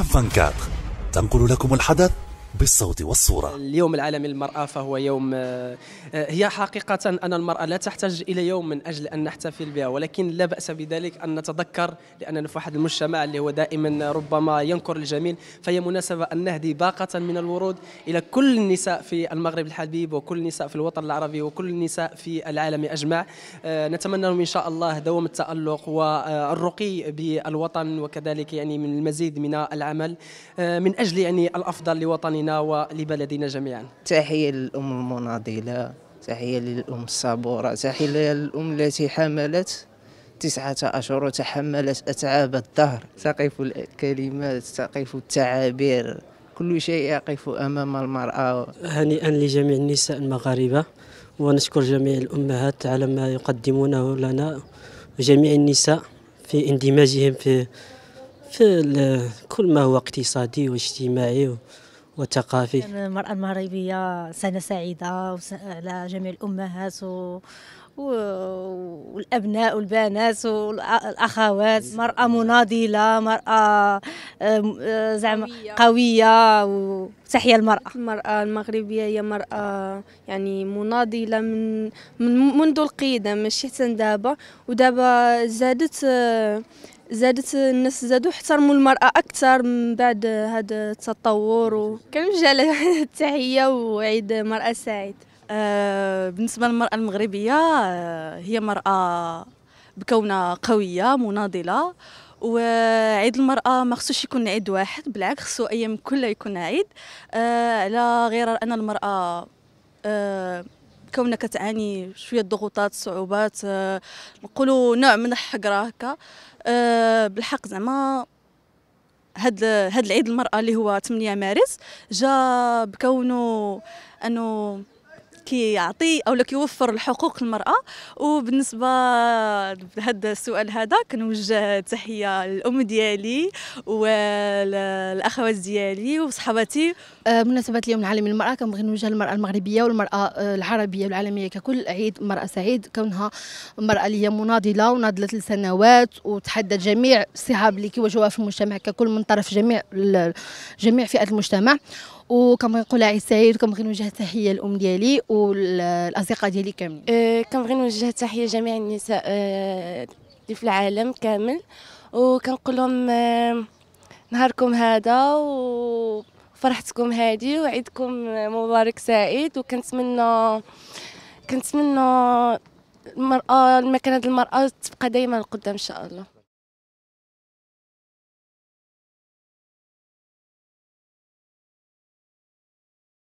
كاب 24 تنقل لكم الحدث بالصوت والصورة اليوم العالمي للمرأة فهو يوم آه، آه، هي حقيقة أن المرأة لا تحتاج إلى يوم من أجل أن نحتفل بها ولكن لا بأس بذلك أن نتذكر لأننا في واحد المجتمع اللي هو دائما ربما ينكر الجميل فهي مناسبة أن نهدي باقة من الورود إلى كل النساء في المغرب الحبيب وكل النساء في الوطن العربي وكل النساء في العالم أجمع آه، نتمنى لهم إن شاء الله دوام التألق والرقي بالوطن وكذلك يعني من المزيد من العمل من أجل يعني الأفضل لوطننا لوطننا ولبلدنا جميعا تحية للأم المناضلة تحية للأم الصبورة تحية للأم التي حملت تسعة أشهر وتحملت أتعاب الدهر تقف الكلمات تقف التعابير كل شيء يقف أمام المرأة هنيئا لجميع النساء المغاربة ونشكر جميع الأمهات على ما يقدمونه لنا وجميع النساء في اندماجهم في في كل ما هو اقتصادي واجتماعي والثقافي المرأة المغربية سنة سعيدة على جميع الأمهات و... والابناء والبنات والاخوات إيه. مراه مناضله مراه آه، زعما قويه وتحيا المراه المراه المغربيه هي مراه يعني مناضله من, من منذ القيده ماشي حتى دابا ودابا زادت آه، زادت الناس زادوا احترموا المرأة أكثر من بعد هذا التطور وكان مجال التحية وعيد مرأة سعيد آه بالنسبة للمرأة المغربية آه، هي مرأة بكونها قوية مناضلة وعيد المرأة ما خصوش يكون عيد واحد بالعكس خصو أيام كلها يكون عيد آه على غير أن المرأة آه كونك تعاني شويه ضغوطات صعوبات آه، نقولوا نوع من الحقره هكا آه، بالحق زعما هاد هاد العيد المراه اللي هو 8 مارس جا بكونه انه كيعطي او كيوفر الحقوق المراه وبالنسبه لهذا السؤال هذا كنوجه تحيه للام ديالي والاخوات ديالي وصحباتي بمناسبه أه، اليوم العالمي للمراه كنبغي نوجه للمراه المغربيه والمراه أه، العربيه والعالميه ككل عيد مراه سعيد كونها مراه اللي هي مناضله وناضلت لسنوات وتحدى جميع الصعاب اللي كيواجهوها في المجتمع ككل من طرف جميع جميع فئات المجتمع وكنبغي نقول عيد سعيد وكنبغي نوجه تحيه للام ديالي والاصدقاء ديالي كاملين أه كنبغي نوجه التحيه لجميع النساء أه اللي في العالم كامل وكنقول لهم أه نهاركم هذا وفرحتكم هذه وعيدكم مبارك سعيد وكنتمنى كنتمنى المراه المكانه المراه تبقى دائما القدام ان شاء الله